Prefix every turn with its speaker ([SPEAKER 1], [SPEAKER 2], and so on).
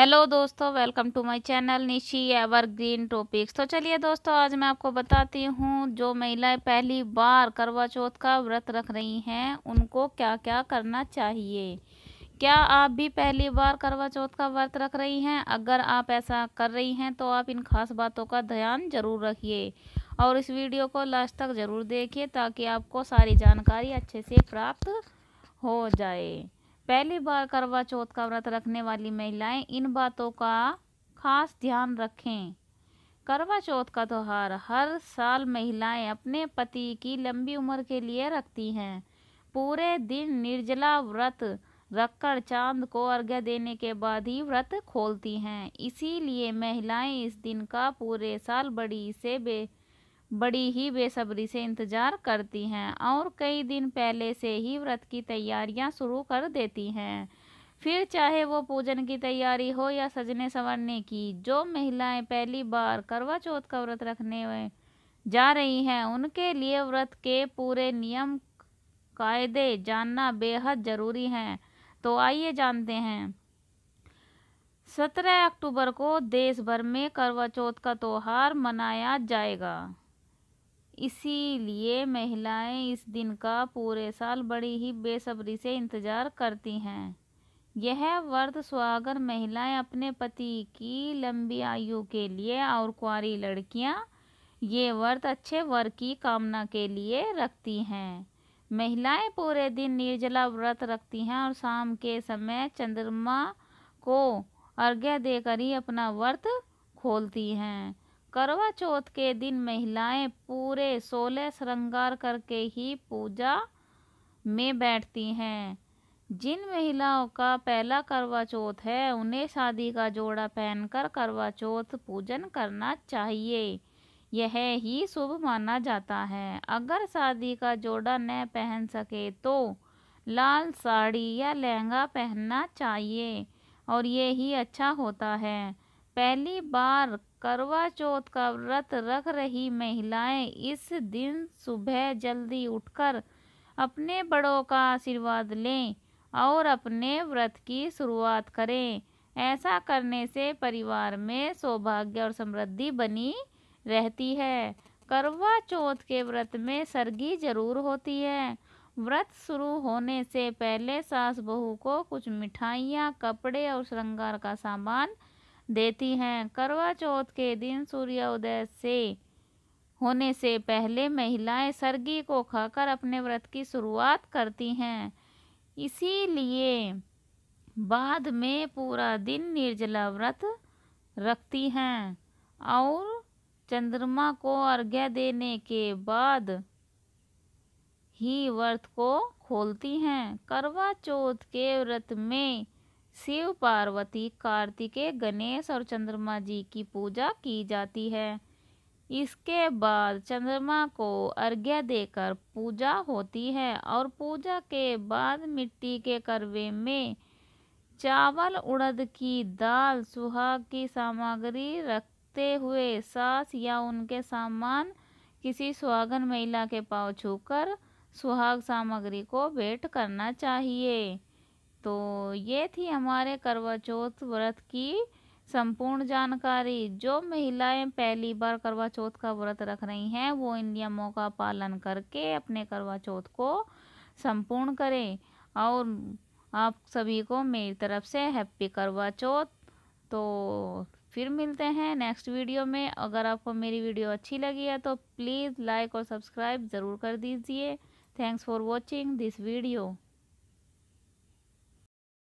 [SPEAKER 1] hello दोस्तों welcome to my channel Nishi evergreen topics तो चलिए दोस्तों आज मैं आपको बताती हूँ जो महिलाएं पहली बार करवा चौथ का व्रत रख रही हैं उनको क्या क्या करना चाहिए क्या आप भी पहली बार करवा चौथ का व्रत रख रही हैं अगर आप ऐसा कर रही हैं तो आप इन खास बातों का ध्यान जरूर रखिए और इस वीडियो को लास्ट तक ज़रूर देखिए ताकि आपको सारी जानकारी अच्छे से प्राप्त हो जाए पहली बार करवा चौथ का व्रत रखने वाली महिलाएं इन बातों का खास ध्यान रखें करवा चौथ का त्यौहार हर साल महिलाएं अपने पति की लंबी उम्र के लिए रखती हैं पूरे दिन निर्जला व्रत रखकर चांद को अर्घ्य देने के बाद ही व्रत खोलती हैं इसीलिए महिलाएं इस दिन का पूरे साल बड़ी से बे बड़ी ही बेसब्री से इंतज़ार करती हैं और कई दिन पहले से ही व्रत की तैयारियां शुरू कर देती हैं फिर चाहे वो पूजन की तैयारी हो या सजने संवरने की जो महिलाएं पहली बार करवा चौथ का व्रत रखने जा रही हैं उनके लिए व्रत के पूरे नियम कायदे जानना बेहद ज़रूरी हैं तो आइए जानते हैं सत्रह अक्टूबर को देश भर में करवा चौथ का त्यौहार मनाया जाएगा इसीलिए महिलाएं इस दिन का पूरे साल बड़ी ही बेसब्री से इंतजार करती हैं यह वर्त सुहागर महिलाएं अपने पति की लंबी आयु के लिए और कुआरी लड़कियां ये वर्त अच्छे वर की कामना के लिए रखती हैं महिलाएं पूरे दिन निर्जला व्रत रखती हैं और शाम के समय चंद्रमा को अर्घ्य देकर ही अपना व्रत खोलती हैं करवा चौथ के दिन महिलाएं पूरे सोलह श्रृंगार करके ही पूजा में बैठती हैं जिन महिलाओं का पहला करवा चौथ है उन्हें शादी का जोड़ा पहनकर करवा चौथ पूजन करना चाहिए यह ही शुभ माना जाता है अगर शादी का जोड़ा न पहन सके तो लाल साड़ी या लहंगा पहनना चाहिए और ये ही अच्छा होता है पहली बार करवा चौथ का व्रत रख रही महिलाएं इस दिन सुबह जल्दी उठकर अपने बड़ों का आशीर्वाद लें और अपने व्रत की शुरुआत करें ऐसा करने से परिवार में सौभाग्य और समृद्धि बनी रहती है करवा चौथ के व्रत में सर्गी जरूर होती है व्रत शुरू होने से पहले सास बहू को कुछ मिठाइयाँ कपड़े और श्रृंगार का सामान देती हैं करवा चौथ के दिन सूर्योदय से होने से पहले महिलाएं सर्गी को खाकर अपने व्रत की शुरुआत करती हैं इसीलिए बाद में पूरा दिन निर्जला व्रत रखती हैं और चंद्रमा को अर्घ्य देने के बाद ही व्रत को खोलती हैं करवा चौथ के व्रत में शिव पार्वती कार्तिकेय गणेश और चंद्रमा जी की पूजा की जाती है इसके बाद चंद्रमा को अर्घ्य देकर पूजा होती है और पूजा के बाद मिट्टी के करवे में चावल उड़द की दाल सुहाग की सामग्री रखते हुए सास या उनके सामान किसी सुहागन महिला के पाँव छूकर सुहाग सामग्री को भेंट करना चाहिए तो ये थी हमारे करवा चौथ व्रत की संपूर्ण जानकारी जो महिलाएं पहली बार करवा चौथ का व्रत रख रही हैं वो इन नियमों का पालन करके अपने करवा चौथ को संपूर्ण करें और आप सभी को मेरी तरफ से हैप्पी करवा चौथ तो फिर मिलते हैं नेक्स्ट वीडियो में अगर आपको मेरी वीडियो अच्छी लगी है तो प्लीज़ लाइक और सब्सक्राइब ज़रूर कर दीजिए thanks for watching this video